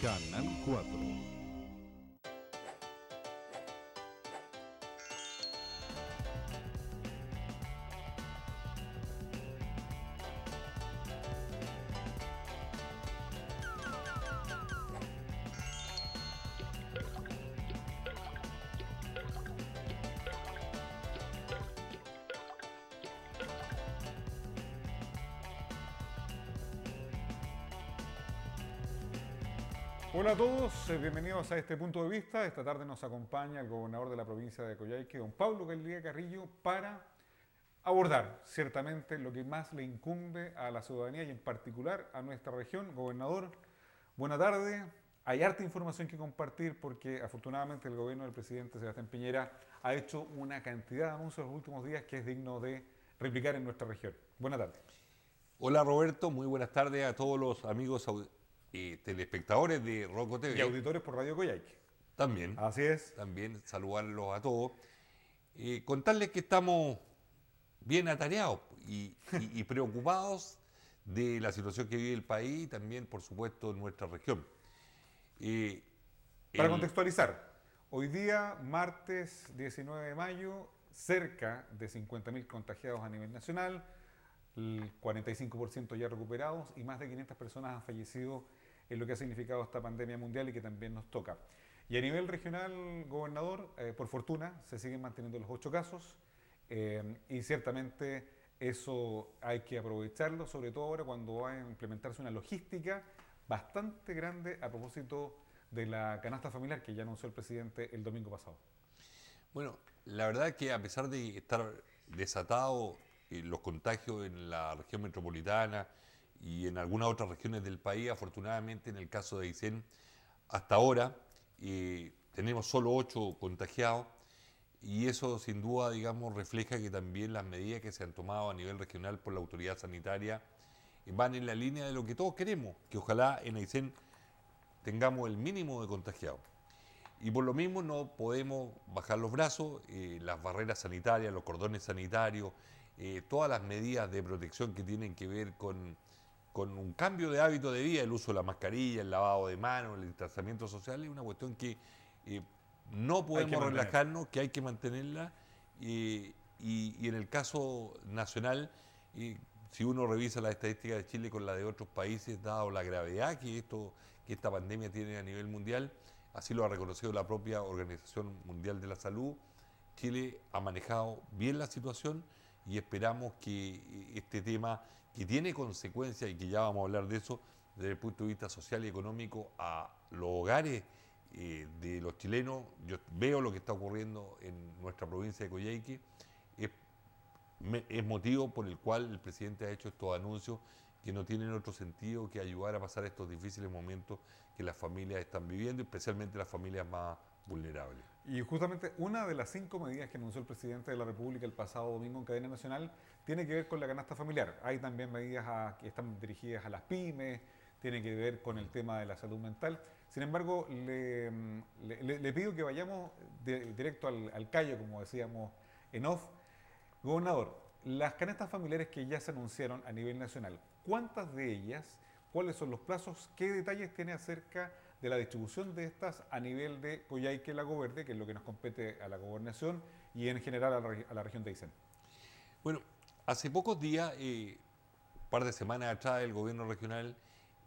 Canal 4. Hola a todos, eh, bienvenidos a este punto de vista. Esta tarde nos acompaña el gobernador de la provincia de Coyhaique, don Pablo Galería Carrillo, para abordar ciertamente lo que más le incumbe a la ciudadanía y en particular a nuestra región. Gobernador, buena tarde. Hay harta información que compartir porque afortunadamente el gobierno del presidente Sebastián Piñera ha hecho una cantidad de anuncios en los últimos días que es digno de replicar en nuestra región. Buena tarde. Hola Roberto, muy buenas tardes a todos los amigos telespectadores de Rocco TV. Y auditores por Radio Coyhaique. También. Así es. También saludarlos a todos. Eh, contarles que estamos bien atareados y, preocupados de la situación que vive el país y también, por supuesto, nuestra región. Eh, Para contextualizar, hoy día, martes 19 de mayo, cerca de 50.000 contagiados a nivel nacional, el 45% ya recuperados y más de 500 personas han fallecido es lo que ha significado esta pandemia mundial y que también nos toca. Y a nivel regional, gobernador, eh, por fortuna se siguen manteniendo los ocho casos eh, y ciertamente eso hay que aprovecharlo, sobre todo ahora cuando va a implementarse una logística bastante grande a propósito de la canasta familiar que ya anunció el presidente el domingo pasado. Bueno, la verdad que a pesar de estar desatados eh, los contagios en la región metropolitana, y en algunas otras regiones del país, afortunadamente en el caso de Aysén, hasta ahora eh, tenemos solo ocho contagiados y eso sin duda, digamos, refleja que también las medidas que se han tomado a nivel regional por la autoridad sanitaria van en la línea de lo que todos queremos, que ojalá en Aysén tengamos el mínimo de contagiados. Y por lo mismo no podemos bajar los brazos, eh, las barreras sanitarias, los cordones sanitarios, eh, todas las medidas de protección que tienen que ver con con un cambio de hábito de vida, el uso de la mascarilla, el lavado de manos, el distanciamiento social, es una cuestión que eh, no podemos relajarnos, que hay que mantenerla. y, en el caso nacional, eh, si uno revisa las estadísticas de Chile con la de otros países, dado la gravedad que, esto, que esta pandemia tiene a nivel mundial, así lo ha reconocido la propia Organización Mundial de la Salud, Chile ha manejado bien la situación y esperamos que eh, este tema que tiene consecuencias y que ya vamos a hablar de eso desde el punto de vista social y económico a los hogares eh, de los chilenos. Yo veo lo que está ocurriendo en nuestra provincia de Coyhaique. es motivo por el cual el presidente ha hecho estos anuncios que no tienen otro sentido que ayudar a pasar estos difíciles momentos que las familias están viviendo, especialmente las familias más vulnerables. Y justamente una de las cinco medidas que anunció el presidente de la República el pasado domingo en cadena nacional tiene que ver con la canasta familiar. Hay también medidas que están dirigidas a las pymes, tiene que ver con el tema de la salud mental. Sin embargo, le, pido que vayamos directo al, al callo, como decíamos en off. Gobernador, las canastas familiares que ya se anunciaron a nivel nacional, ¿cuántas de ellas cuáles son los plazos, qué detalles tiene acerca de la distribución de estas a nivel de Coyhaique Lago Verde, que es lo que nos compete a la gobernación y en general a la, región de Aysén. Bueno, hace pocos días, un eh, par de semanas atrás, el gobierno regional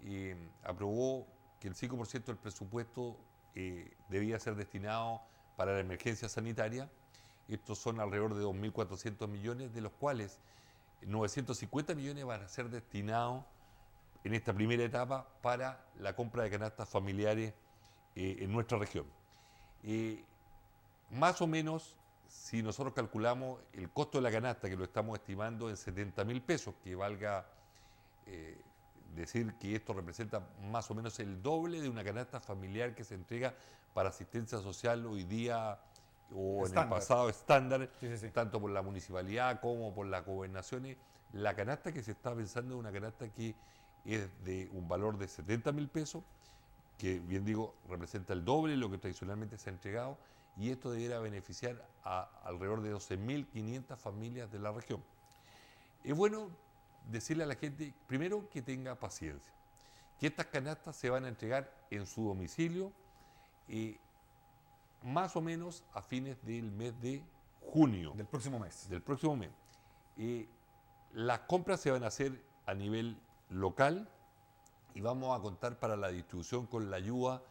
eh, aprobó que el 5% del presupuesto eh, debía ser destinado para la emergencia sanitaria. Estos son alrededor de 2.400 millones, de los cuales 950 millones van a ser destinados en esta primera etapa para la compra de canastas familiares eh, en nuestra región. Eh, más o menos, si nosotros calculamos el costo de la canasta, que lo estamos estimando en 70 mil pesos, que valga eh, decir que esto representa más o menos el doble de una canasta familiar que se entrega para asistencia social hoy día o en el pasado estándar, tanto por la municipalidad como por las gobernaciones, la canasta que se está pensando es una canasta que es de un valor de 70 mil pesos, que bien digo, representa el doble de lo que tradicionalmente se ha entregado, y esto debiera beneficiar a alrededor de 12.500 familias de la región. Es bueno decirle a la gente, primero, que tenga paciencia, que estas canastas se van a entregar en su domicilio eh, más o menos a fines del mes de junio. Del próximo mes. Del próximo mes. Eh, las compras se van a hacer a nivel local y vamos a contar para la distribución con la ayuda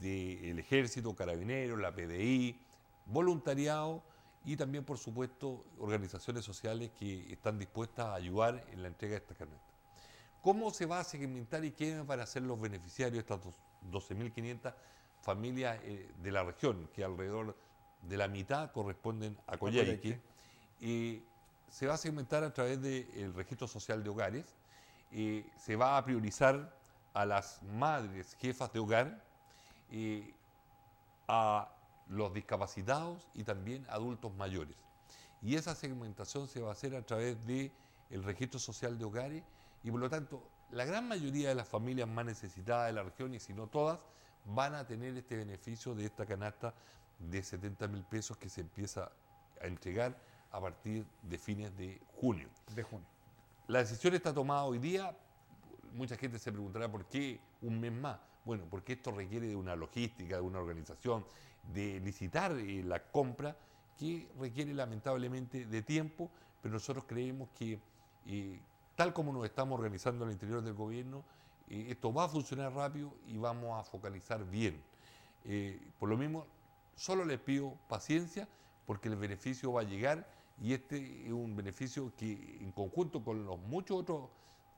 del ejército, carabineros, la PDI, voluntariado y también, por supuesto, organizaciones sociales que están dispuestas a ayudar en la entrega de estas carnetas. ¿Cómo se va a segmentar y quiénes van a ser los beneficiarios de estas 12.500 familias eh, de la región, que alrededor de la mitad corresponden a Coyhaique? Eh, se va a segmentar a través del registro social de hogares, se va a priorizar a las madres jefas de hogar, a los discapacitados y también adultos mayores. Y esa segmentación se va a hacer a través del registro social de hogares y por lo tanto la gran mayoría de las familias más necesitadas de la región y si no todas van a tener este beneficio de esta canasta de 70 mil pesos que se empieza a entregar a partir de fines de junio. De junio. La decisión está tomada hoy día. Mucha gente se preguntará por qué un mes más. Bueno, porque esto requiere de una logística, de una organización, de licitar eh, la compra, que requiere lamentablemente de tiempo, pero nosotros creemos que eh, tal como nos estamos organizando al interior del gobierno, eh, esto va a funcionar rápido y vamos a focalizar bien. por lo mismo, solo les pido paciencia porque el beneficio va a llegar y este es un beneficio que en conjunto con los muchos otros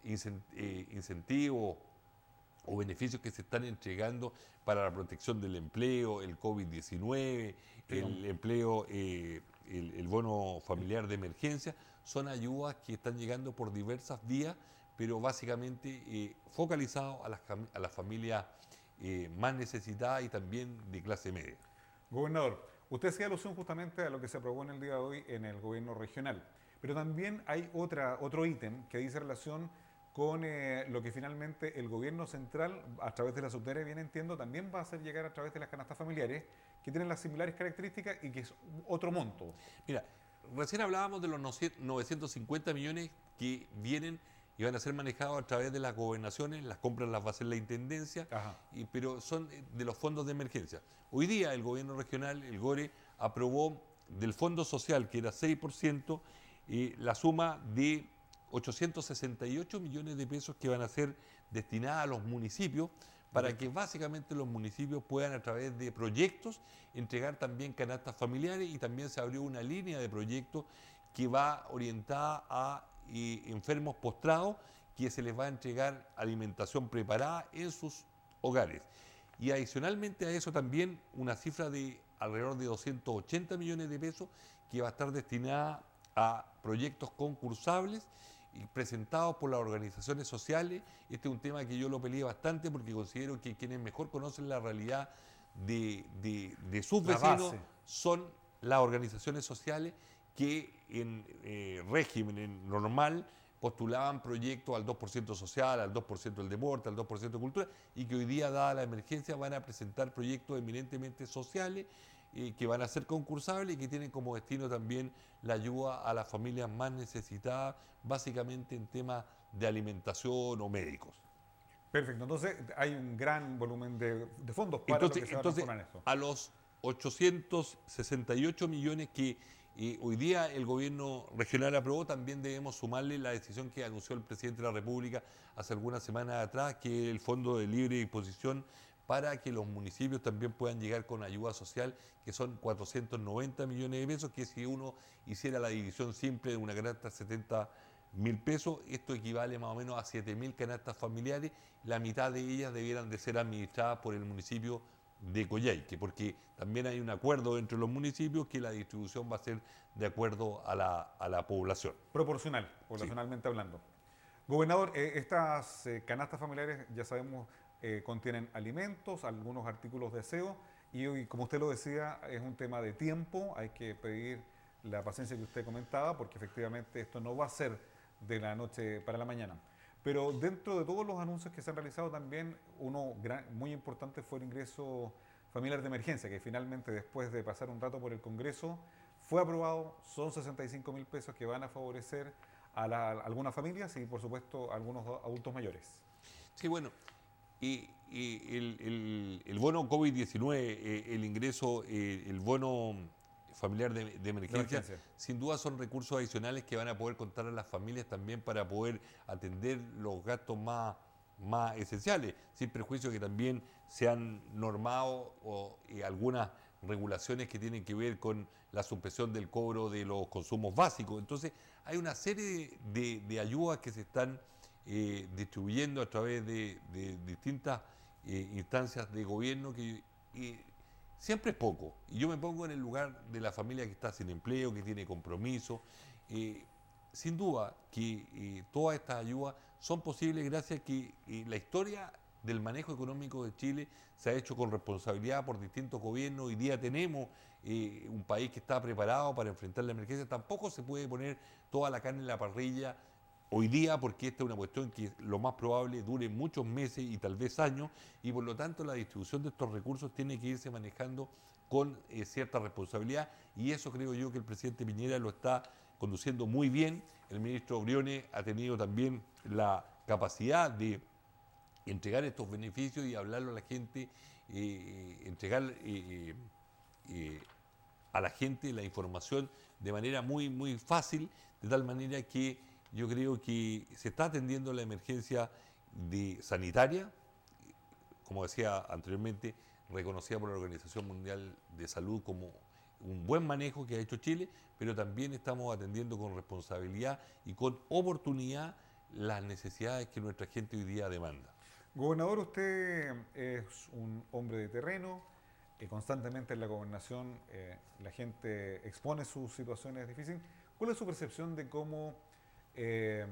eh, incentivos o beneficios que se están entregando para la protección del empleo, el COVID-19, el empleo, eh, el, bono familiar de emergencia, son ayudas que están llegando por diversas vías, pero básicamente eh, focalizados a las a familias eh, más necesitadas y también de clase media. Gobernador, Usted hacía alusión justamente a lo que se aprobó en el día de hoy en el gobierno regional, pero también hay otra, otro ítem que dice relación con eh, lo que finalmente el gobierno central, a través de las subterráneas, bien entiendo, también va a hacer llegar a través de las canastas familiares, que tienen las similares características y que es otro monto. Mira, recién hablábamos de los 950 millones que vienen y van a ser manejados a través de las gobernaciones, las compras las va a hacer la intendencia, pero son eh, de los fondos de emergencia. Hoy día el gobierno regional, el GORE, aprobó del fondo social, que era 6%, eh, la suma de 868 millones de pesos que van a ser destinadas a los municipios para que básicamente los municipios puedan a través de proyectos entregar también canastas familiares y también se abrió una línea de proyectos que va orientada a y enfermos postrados que se les va a entregar alimentación preparada en sus hogares. Y adicionalmente a eso también una cifra de alrededor de 280 millones de pesos que va a estar destinada a proyectos concursables y presentados por las organizaciones sociales. Este es un tema que yo lo peleé bastante porque considero que quienes mejor conocen la realidad de, sus vecinos son las organizaciones sociales que en eh, régimen normal postulaban proyectos al 2% social, al 2% del deporte, al 2% de cultura, y que hoy día, dada la emergencia, van a presentar proyectos eminentemente sociales eh, que van a ser concursables y que tienen como destino también la ayuda a las familias más necesitadas, básicamente en temas de alimentación o médicos. Perfecto, entonces hay un gran volumen de, fondos para a, a los 868 millones que y hoy día el gobierno regional aprobó, también debemos sumarle la decisión que anunció el presidente de la República hace algunas semanas atrás, que el Fondo de Libre Disposición para que los municipios también puedan llegar con ayuda social, que son 490 millones de pesos, que si uno hiciera la división simple de una canasta 70 mil pesos, esto equivale más o menos a 7 mil canastas familiares, la mitad de ellas debieran de ser administradas por el municipio de Coyhaique, porque también hay un acuerdo entre los municipios que la distribución va a ser de acuerdo a la, a la población. Proporcional, poblacionalmente hablando. Gobernador, eh, estas eh, canastas familiares, ya sabemos, eh, contienen alimentos, algunos artículos de aseo, y como usted lo decía, es un tema de tiempo, hay que pedir la paciencia que usted comentaba, porque efectivamente esto no va a ser de la noche para la mañana. Pero dentro de todos los anuncios que se han realizado también, uno muy importante fue el ingreso familiar de emergencia, que finalmente después de pasar un rato por el Congreso, fue aprobado, son 65 mil pesos que van a favorecer a, algunas familias y por supuesto a algunos adultos mayores. Sí, bueno, y, el, el, bono COVID-19, eh, el ingreso, eh, el bono familiar de, emergencia, sin duda son recursos adicionales que van a poder contar a las familias también para poder atender los gastos más, más esenciales, sin prejuicio que también se han normado o, eh, algunas regulaciones que tienen que ver con la suspensión del cobro de los consumos básicos. Entonces, hay una serie de, ayudas que se están eh, distribuyendo a través de, distintas eh, instancias de gobierno que siempre es poco. Y yo me pongo en el lugar de la familia que está sin empleo, que tiene compromiso. Eh, sin duda que toda eh, todas estas ayudas son posibles gracias a que eh, la historia del manejo económico de Chile se ha hecho con responsabilidad por distintos gobiernos. Hoy día tenemos un país que está preparado para enfrentar la emergencia. Tampoco se puede poner toda la carne en la parrilla hoy día, porque esta es una cuestión que lo más probable dure muchos meses y tal vez años, y por lo tanto la distribución de estos recursos tiene que irse manejando con eh, cierta responsabilidad, y eso creo yo que el presidente Piñera lo está conduciendo muy bien. El ministro Briones ha tenido también la capacidad de entregar estos beneficios y hablarlo a la gente, eh, entregar eh, a la gente la información de manera muy, muy fácil, de tal manera que yo creo que se está atendiendo la emergencia sanitaria, como decía anteriormente, reconocida por la Organización Mundial de Salud como un buen manejo que ha hecho Chile, pero también estamos atendiendo con responsabilidad y con oportunidad las necesidades que nuestra gente hoy día demanda. Gobernador, usted eh, es un hombre de terreno, eh, constantemente en la gobernación eh, la gente expone sus situaciones difíciles. ¿Cuál es su percepción de cómo eh,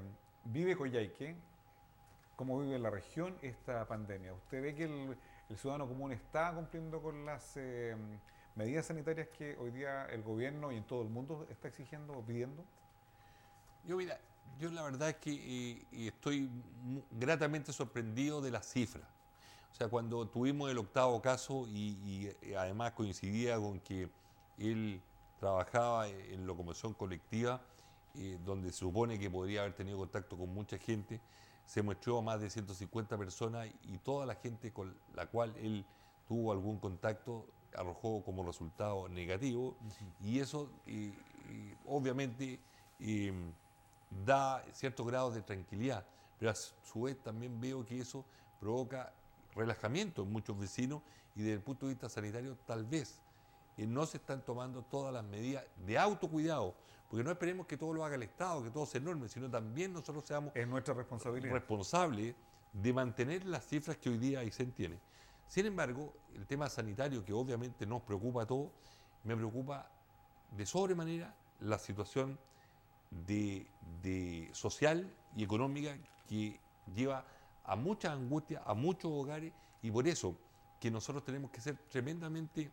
¿Vive Coyhaique? ¿Cómo vive la región esta pandemia? ¿Usted ve que el, ciudadano común está cumpliendo con las eh, medidas sanitarias que hoy día el gobierno y en todo el mundo está exigiendo o pidiendo? Yo, mira, yo la verdad es que eh, estoy gratamente sorprendido de las cifras. O sea, cuando tuvimos el octavo caso y, y además coincidía con que él trabajaba en locomoción colectiva, eh, donde se supone que podría haber tenido contacto con mucha gente, se mostró a más de 150 personas y toda la gente con la cual él tuvo algún contacto arrojó como resultado negativo y eso eh, eh, obviamente em, da cierto grado de tranquilidad, pero a su vez también veo que eso provoca relajamiento en muchos vecinos y desde el punto de vista sanitario tal vez no se están tomando todas las medidas de autocuidado, porque no esperemos que todo lo haga el Estado, que todo sea enorme, sino también nosotros seamos responsables de mantener las cifras que hoy día se tiene. Sin embargo, el tema sanitario, que obviamente nos preocupa a todos, me preocupa de sobremanera la situación de, social y económica que lleva a muchas angustias, a muchos hogares, y por eso que nosotros tenemos que ser tremendamente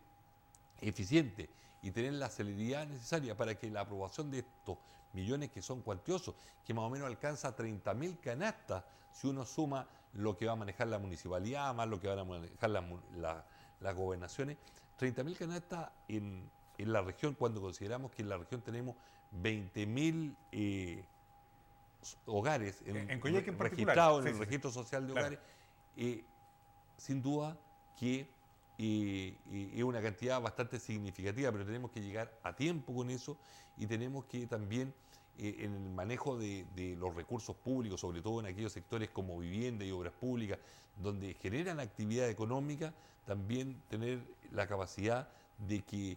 eficientes y tener la celeridad necesaria para que la aprobación de estos millones que son cuantiosos, que más o menos alcanza 30.000 canastas, si uno suma lo que va a manejar la municipalidad, más lo que van a manejar las gobernaciones, 30.000 canastas en, la región, cuando consideramos que en la región tenemos 20.000 eh, hogares en, el registro social de hogares, eh, sin duda que y, es una cantidad bastante significativa, pero tenemos que llegar a tiempo con eso y tenemos que también eh, en el manejo de, de, los recursos públicos, sobre todo en aquellos sectores como vivienda y obras públicas, donde generan actividad económica, también tener la capacidad de que,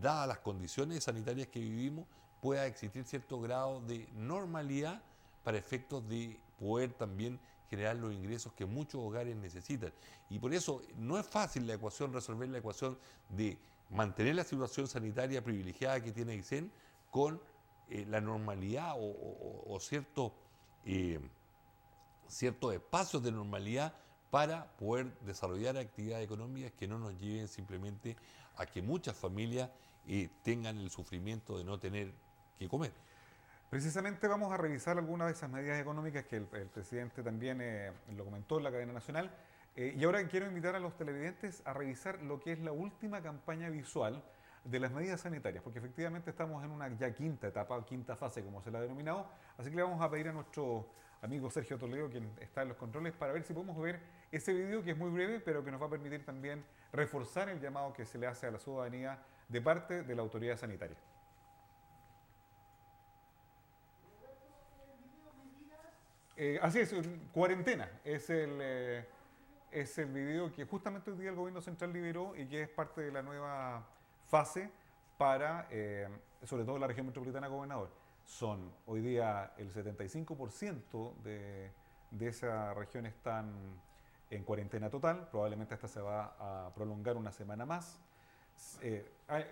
dadas las condiciones sanitarias que vivimos, pueda existir cierto grado de normalidad para efectos de poder también generar los ingresos que muchos hogares necesitan. Y por eso no es fácil la ecuación, resolver la ecuación de mantener la situación sanitaria privilegiada que tiene Aysén con eh, la normalidad o, eh, ciertos espacios de normalidad para poder desarrollar actividades económicas que no nos lleven simplemente a que muchas familias eh, tengan el sufrimiento de no tener que comer. Precisamente vamos a revisar algunas de esas medidas económicas que el, presidente también eh, lo comentó en la cadena nacional. Eh, y ahora quiero invitar a los televidentes a revisar lo que es la última campaña visual de las medidas sanitarias, porque efectivamente estamos en una ya quinta etapa, o quinta fase, como se la ha denominado. Así que le vamos a pedir a nuestro amigo Sergio Toledo, quien está en los controles, para ver si podemos ver ese video que es muy breve, pero que nos va a permitir también reforzar el llamado que se le hace a la ciudadanía de parte de la autoridad sanitaria. Eh, así es, Cuarentena es el, eh, es el video que justamente hoy día el gobierno central liberó y que es parte de la nueva fase para, eh, sobre todo la región metropolitana gobernador. Son hoy día el 75% de, esa región están en cuarentena total, probablemente esta se va a prolongar una semana más.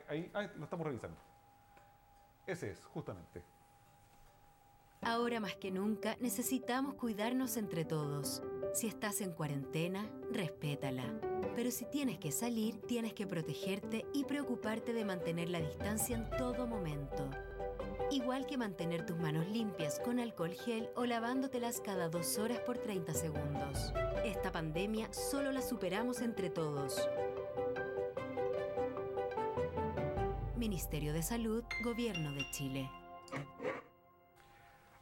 ahí lo estamos revisando. Ese es, justamente. Ahora más que nunca necesitamos cuidarnos entre todos. Si estás en cuarentena, respétala. Pero si tienes que salir, tienes que protegerte y preocuparte de mantener la distancia en todo momento. Igual que mantener tus manos limpias con alcohol gel o lavándotelas cada dos horas por 30 segundos. Esta pandemia solo la superamos entre todos. Ministerio de Salud, Gobierno de Chile.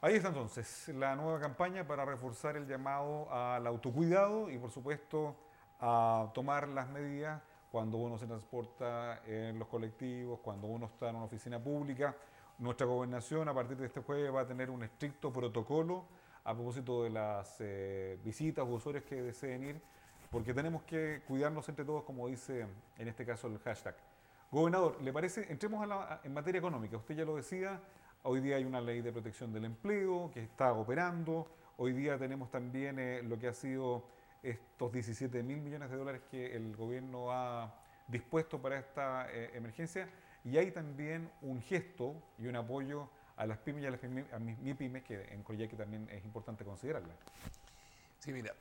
Ahí está entonces la nueva campaña para reforzar el llamado al autocuidado y por supuesto a tomar las medidas cuando uno se transporta en los colectivos, cuando uno está en una oficina pública. Nuestra gobernación a partir de este jueves va a tener un estricto protocolo a propósito de las eh, visitas o usuarios que deseen ir, porque tenemos que cuidarnos entre todos, como dice en este caso el hashtag. Gobernador, ¿le parece? Entremos en materia económica. Usted ya lo decía, Hoy día hay una ley de protección del empleo que está operando. Hoy día tenemos también eh, lo que ha sido estos 17 mil millones de dólares que el gobierno ha dispuesto para esta eh, emergencia. Y hay también un gesto y un apoyo a las pymes y a las pymes, a mis, pymes, que en Coyhaique también es importante considerarla. Sí, mira,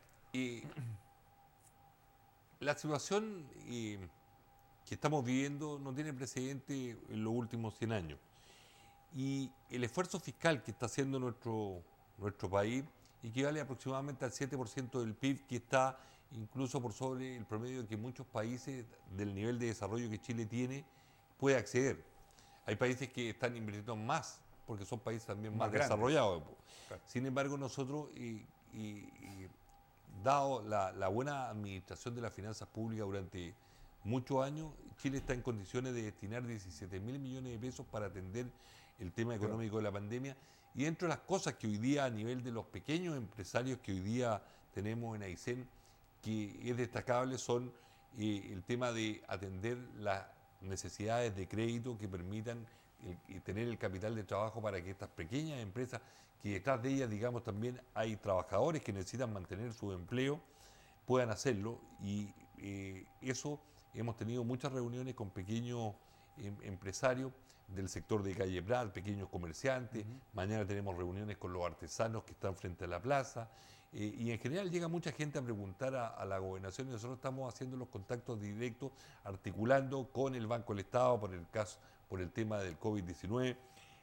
la situación que estamos viviendo no tiene precedente en los últimos 100 años y el esfuerzo fiscal que está haciendo nuestro, nuestro país equivale aproximadamente al 7% del PIB que está incluso por sobre el promedio que muchos países del nivel de desarrollo que Chile tiene puede acceder. Hay países que están invirtiendo más porque son países también más, desarrollados. Sin embargo, nosotros, dado la, buena administración de las finanzas públicas durante muchos años, Chile está en condiciones de destinar 17 mil millones de pesos para atender el tema económico de la pandemia. Y entre las cosas que hoy día, a nivel de los pequeños empresarios que hoy día tenemos en Aysén, que es destacable, son eh, el tema de atender las necesidades de crédito que permitan tener el capital de trabajo para que estas pequeñas empresas, que detrás de ellas, digamos, también hay trabajadores que necesitan mantener su empleo, puedan hacerlo. Y eh, eso hemos tenido muchas reuniones con pequeños Em, empresario del sector de Calle Prat, pequeños comerciantes, mañana tenemos reuniones con los artesanos que están frente a la plaza, eh, y en general llega mucha gente a preguntar a, la gobernación y nosotros estamos haciendo los contactos directos, articulando con el Banco del Estado por el, caso, por el tema del COVID-19.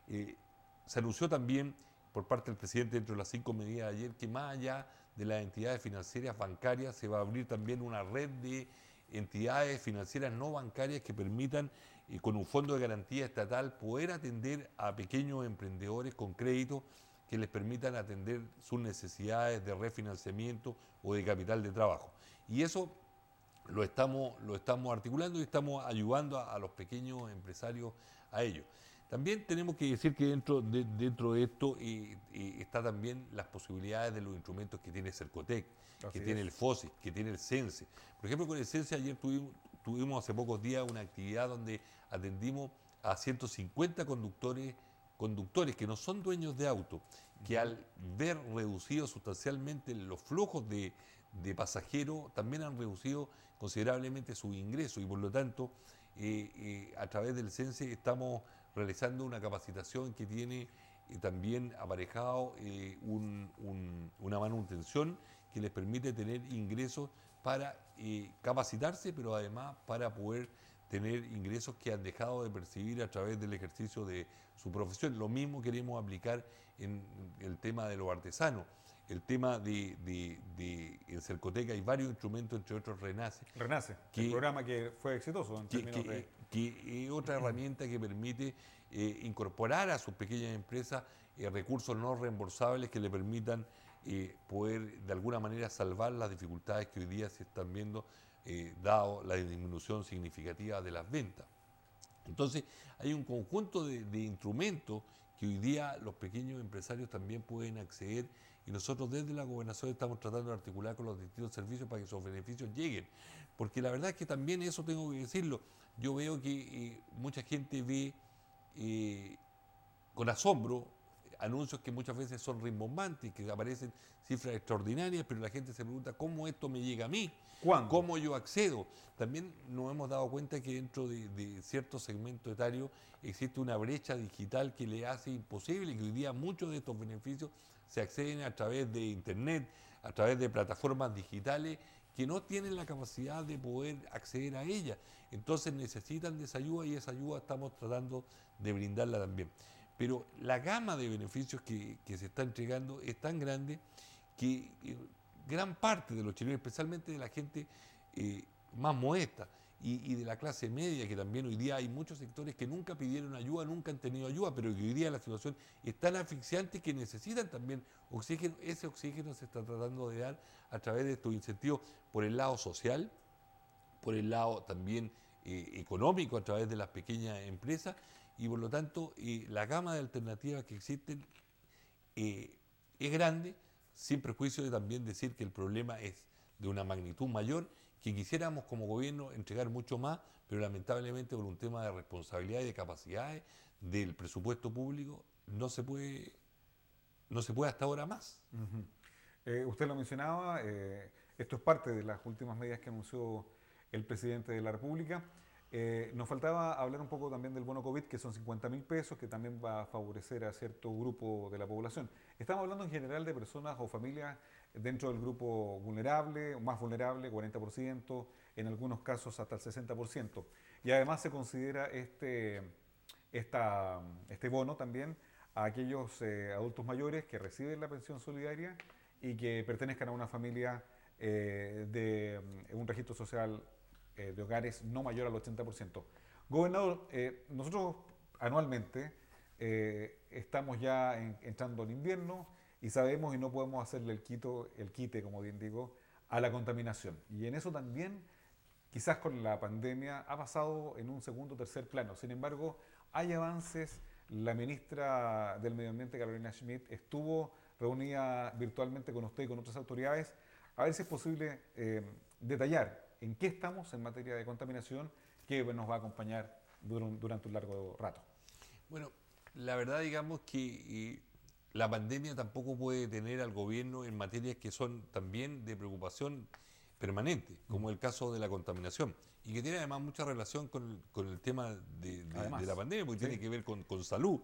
Eh, se anunció también por parte del presidente dentro de las cinco medidas de ayer que más allá de las entidades financieras bancarias se va a abrir también una red de entidades financieras no bancarias que permitan y con un fondo de garantía estatal poder atender a pequeños emprendedores con créditos que les permitan atender sus necesidades de refinanciamiento o de capital de trabajo. Y eso lo estamos, lo estamos articulando y estamos ayudando a, los pequeños empresarios a ello. También tenemos que decir que dentro de, dentro de esto están está también las posibilidades de los instrumentos que tiene Cercotec, que tiene el FOSIS, que tiene el CENSE. Por ejemplo, con el CENSE ayer tuvimos, tuvimos hace pocos días una actividad donde atendimos a 150 conductores, conductores que no son dueños de auto, que al ver reducido sustancialmente los flujos de, pasajeros, también han reducido considerablemente su ingreso y por lo tanto eh, eh, a través del CENSE estamos realizando una capacitación que tiene eh, también aparejado una manutención que les permite tener ingresos para eh, capacitarse, pero además para poder tener ingresos que han dejado de percibir a través del ejercicio de su profesión. Lo mismo queremos aplicar en el tema de los artesanos. El tema de, en Cercoteca hay varios instrumentos, entre otros Renace. Renace, que, programa que fue exitoso en términos es otra herramienta que permite eh, incorporar a sus pequeñas empresas eh, recursos no reembolsables que le permitan eh, poder de alguna manera salvar las dificultades que hoy día se están viendo dado la disminución significativa de las ventas. Entonces hay un conjunto de, instrumentos que hoy día los pequeños empresarios también pueden acceder y nosotros desde la gobernación estamos tratando de articular con los distintos servicios para que esos beneficios lleguen. Porque la verdad es que también eso tengo que decirlo, yo veo que mucha gente ve y con asombro anuncios que muchas veces son rimbombantes, que aparecen cifras extraordinarias, pero la gente se pregunta cómo esto me llega a mí, cómo yo accedo. También nos hemos dado cuenta que dentro de, de, cierto segmento etario existe una brecha digital que le hace imposible que hoy día muchos de estos beneficios se acceden a través de Internet, a través de plataformas digitales que no tienen la capacidad de poder acceder a ella. Entonces necesitan de esa ayuda y esa ayuda estamos tratando de brindarla también. Pero la gama de beneficios que, se está entregando es tan grande que eh, gran parte de los chilenos, especialmente de la gente eh, más modesta, y, de la clase media, que también hoy día hay muchos sectores que nunca pidieron ayuda, nunca han tenido ayuda, pero que hoy día la situación es tan asfixiante que necesitan también oxígeno. Ese oxígeno se está tratando de dar a través de estos incentivos por el lado social, por el lado también eh, económico a través de las pequeñas empresas y por lo tanto eh, la gama de alternativas que existen eh, es grande, sin prejuicio de también decir que el problema es de una magnitud mayor que quisiéramos como gobierno entregar mucho más, pero lamentablemente por un tema de responsabilidad y de capacidades del presupuesto público no se puede, no se puede hasta ahora más. Eh, usted lo mencionaba, eh, esto es parte de las últimas medidas que anunció el presidente de la República. Eh, nos faltaba hablar un poco también del bono COVID, que son 50 mil pesos, que también va a favorecer a cierto grupo de la población. Estamos hablando en general de personas o familias dentro del grupo vulnerable más vulnerable, 40%, en algunos casos hasta el 60%. Y además se considera este, esta, este bono también a aquellos eh, adultos mayores que reciben la pensión solidaria y que pertenezcan a una familia eh, de mm, un registro social eh, de hogares no mayor al 80%. Gobernador, nosotros anualmente estamos ya entrando en invierno, y sabemos y no podemos hacerle el, quito, el quite, como bien digo, a la contaminación. Y en eso también, quizás con la pandemia, ha pasado en un segundo o tercer plano. Sin embargo, hay avances. La ministra del Medio Ambiente, Carolina Schmidt, estuvo reunida virtualmente con usted y con otras autoridades. A ver si es posible eh, detallar en qué estamos en materia de contaminación que nos va a acompañar durante un largo rato. Bueno, la verdad digamos que eh, la pandemia tampoco puede detener al gobierno en materias que son también de preocupación permanente, como mm. el caso de la contaminación, y que tiene además mucha relación con, el tema de, la pandemia, porque tiene que ver con, salud.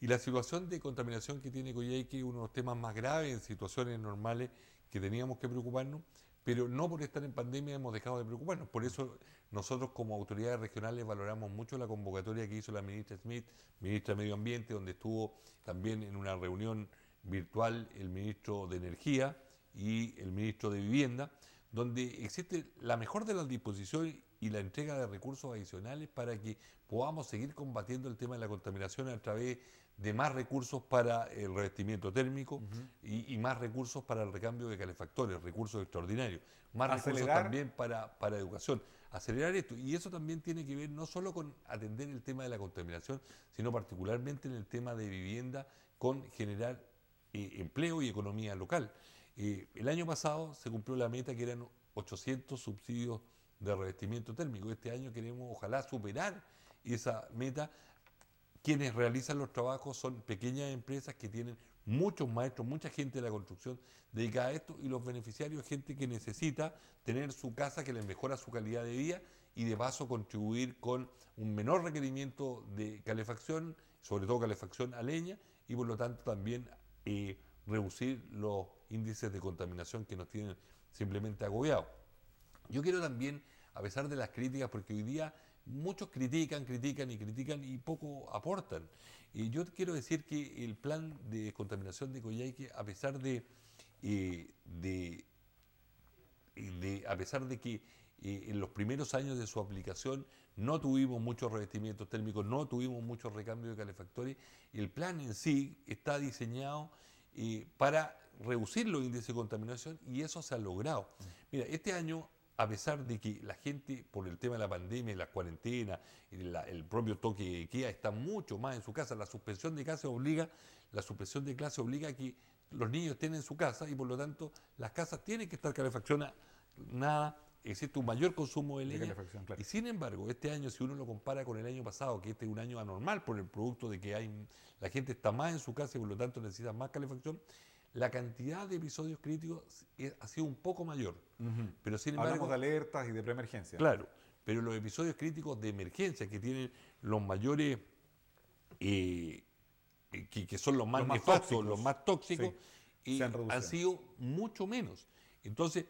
Y la situación de contaminación que tiene Coyhaique, uno de los temas más graves en situaciones normales que teníamos que preocuparnos, pero no por estar en pandemia hemos dejado de preocuparnos. Por eso nosotros como autoridades regionales valoramos mucho la convocatoria que hizo la ministra Smith, ministra de Medio Ambiente, donde estuvo también en una reunión virtual el ministro de Energía y el ministro de Vivienda, donde existe la mejor de las disposiciones y la entrega de recursos adicionales para que podamos seguir combatiendo el tema de la contaminación a través de más recursos para el revestimiento térmico y, más recursos para el recambio de calefactores, recursos extraordinarios, más recursos también para, para educación. Acelerar esto. Y eso también tiene que ver no solo con atender el tema de la contaminación, sino particularmente en el tema de vivienda, con generar eh, empleo y economía local. Eh, el año pasado se cumplió la meta que eran 800 subsidios de revestimiento térmico. Este año queremos, ojalá, superar esa meta. Quienes realizan los trabajos son pequeñas empresas que tienen muchos maestros, mucha gente de la construcción dedicada a esto y los beneficiarios, gente que necesita tener su casa que les mejora su calidad de vida y de paso contribuir con un menor requerimiento de calefacción, sobre todo calefacción a leña y por lo tanto también eh, reducir los índices de contaminación que nos tienen simplemente agobiados. Yo quiero también, a pesar de las críticas, porque hoy día muchos critican, critican y critican y poco aportan. Y yo quiero decir que el plan de contaminación de Coyhaique, a pesar de, eh, de, a pesar de que eh, en los primeros años de su aplicación no tuvimos muchos revestimientos térmicos, no tuvimos muchos recambios de calefactores, el plan en sí está diseñado eh, para reducir los índices de contaminación y eso se ha logrado. Mm. Mira, este año a pesar de que la gente, por el tema de la pandemia y la cuarentena, el propio toque de queda, está mucho más en su casa. La suspensión de clase obliga, la suspensión de clase obliga a que los niños estén su casa y por lo tanto las casas tienen que estar calefaccionadas, existe un mayor consumo de leña. Y sin embargo, este año, si uno lo compara con el año pasado, que este es un año anormal por el producto de que hay, la gente está más en su casa y por lo tanto necesita más calefacción, la cantidad de episodios críticos ha sido un poco mayor. pero sin Hablamos de alertas y de preemergencia. Claro, pero los episodios críticos de emergencia que tienen los mayores, eh, que, son los más, nefastos, tóxicos. los más tóxicos, han, eh, han, sido mucho menos. Entonces,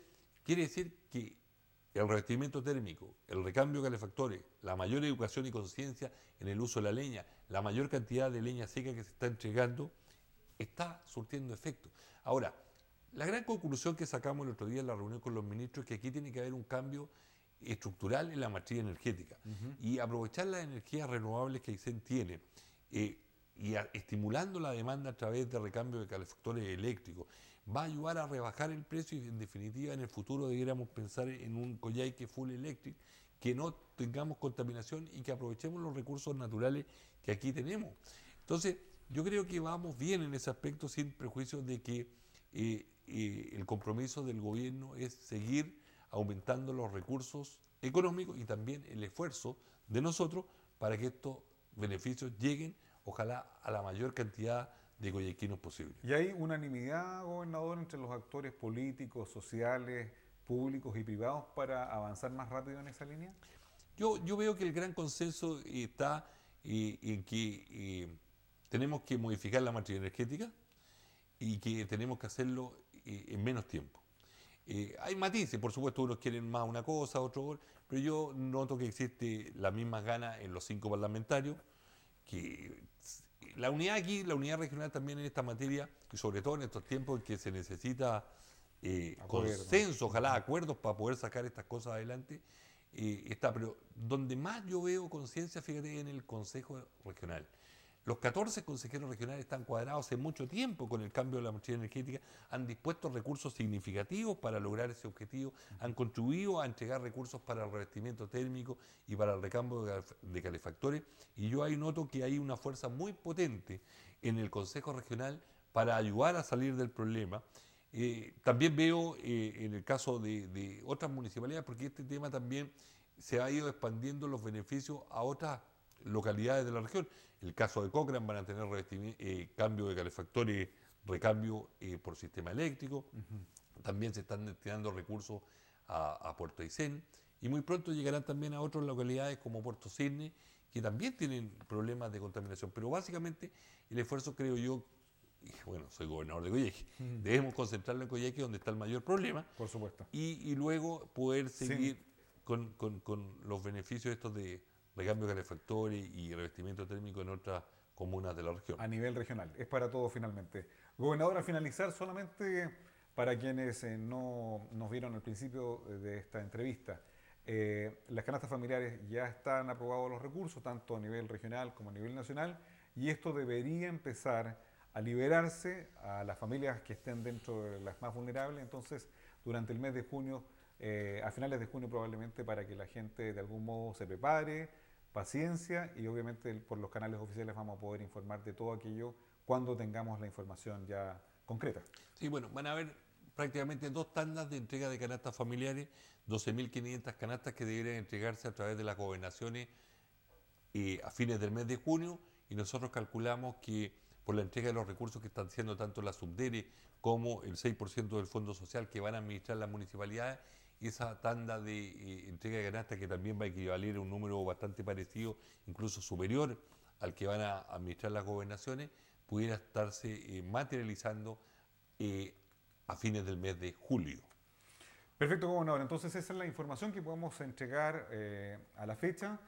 quiere decir que el revestimiento térmico, el recambio de calefactores, la mayor educación y conciencia en el uso de la leña, la mayor cantidad de leña seca que se está entregando, está surtiendo efecto. Ahora, la gran conclusión que sacamos el otro día en la reunión con los ministros es que aquí tiene que haber un cambio estructural en la matriz energética y aprovechar las energías renovables que Aysén tiene eh, y estimulando la demanda a través de recambio de calefactores eléctricos va a ayudar a rebajar el precio y en definitiva en el futuro debiéramos pensar en un que full electric que no tengamos contaminación y que aprovechemos los recursos naturales que aquí tenemos. Entonces, yo creo que vamos bien en ese aspecto sin prejuicio de que eh, eh, el compromiso del gobierno es seguir aumentando los recursos económicos y también el esfuerzo de nosotros para que estos beneficios lleguen, ojalá, a la mayor cantidad de goyequinos posible. ¿Y hay unanimidad, gobernador, entre los actores políticos, sociales, públicos y privados para avanzar más rápido en esa línea? Yo, veo que el gran consenso está eh, en que tenemos que modificar la matriz energética y que tenemos que hacerlo eh, en menos tiempo. Eh, hay matices, por supuesto, unos quieren más una cosa, otros, pero yo noto que existe la misma gana en los cinco parlamentarios, que la unidad aquí, la unidad regional también en esta materia, y sobre todo en estos tiempos en que se necesita eh, consenso, ojalá acuerdos para poder sacar estas cosas adelante, está, pero donde más yo veo conciencia, fíjate, en el Consejo Regional. Los 14 consejeros regionales están cuadrados hace mucho tiempo con el cambio de la matriz energética, han dispuesto recursos significativos para lograr ese objetivo, han contribuido a entregar recursos para el revestimiento térmico y para el recambio de calefactores. Y yo ahí noto que hay una fuerza muy potente en el Consejo Regional para ayudar a salir del problema. Eh, también veo eh, en el caso de, de otras municipalidades, porque este tema también se ha ido expandiendo los beneficios a otras localidades de la región. El caso de Cochrane van a tener eh, cambio de calefactores, recambio eh, por sistema eléctrico. También se están destinando recursos a, Puerto Aysén. Y muy pronto llegarán también a otras localidades como Puerto Cisne, que también tienen problemas de contaminación. Pero básicamente el esfuerzo, creo yo, bueno, soy gobernador de Coyeque, debemos concentrarlo en Coyeque, donde está el mayor problema. Por supuesto. Y, luego poder seguir con, con, los beneficios estos de recambio calefactores y revestimiento térmico en otras comunas de la región. A nivel regional, es para todo finalmente. Gobernador, al finalizar, solamente para quienes eh, no nos vieron al principio eh, de esta entrevista, eh, las canastas familiares ya están aprobados los recursos, tanto a nivel regional como a nivel nacional, y esto debería empezar a liberarse a las familias que estén dentro de las más vulnerables, entonces durante el mes de junio, a finales de junio probablemente, para que la gente de algún modo se prepare, paciencia y obviamente por los canales oficiales vamos a poder informar de todo aquello cuando tengamos la información ya concreta. Sí, bueno, van a haber prácticamente dos tandas de entrega de canastas familiares, 12.500 canastas que deberían entregarse a través de las gobernaciones eh, a fines del mes de junio y nosotros calculamos que por la entrega de los recursos que están haciendo tanto la Subdere como el 6% del Fondo Social que van a administrar las municipalidades, esa tanda de eh, entrega de ganasta que también va a equivaler a un número bastante parecido, incluso superior al que van a administrar las gobernaciones, pudiera estarse eh, materializando eh, a fines del mes de julio. Perfecto, gobernador. Entonces esa es la información que podemos entregar a la fecha.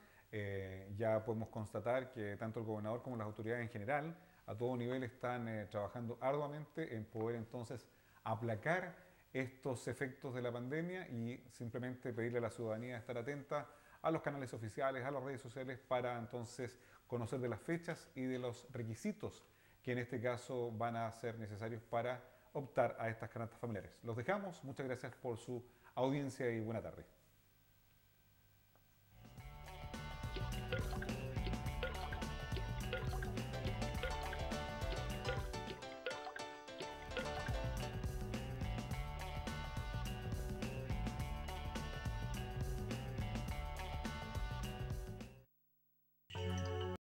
ya podemos constatar que tanto el gobernador como las autoridades en general a todo nivel están trabajando arduamente en poder entonces aplacar estos efectos de la pandemia y simplemente pedirle a la ciudadanía estar atenta a los canales oficiales, a las redes sociales, para entonces conocer de las fechas y de los requisitos que en este caso van a ser necesarios para optar a estas canastas familiares. Los dejamos, muchas gracias por su audiencia y buena tarde.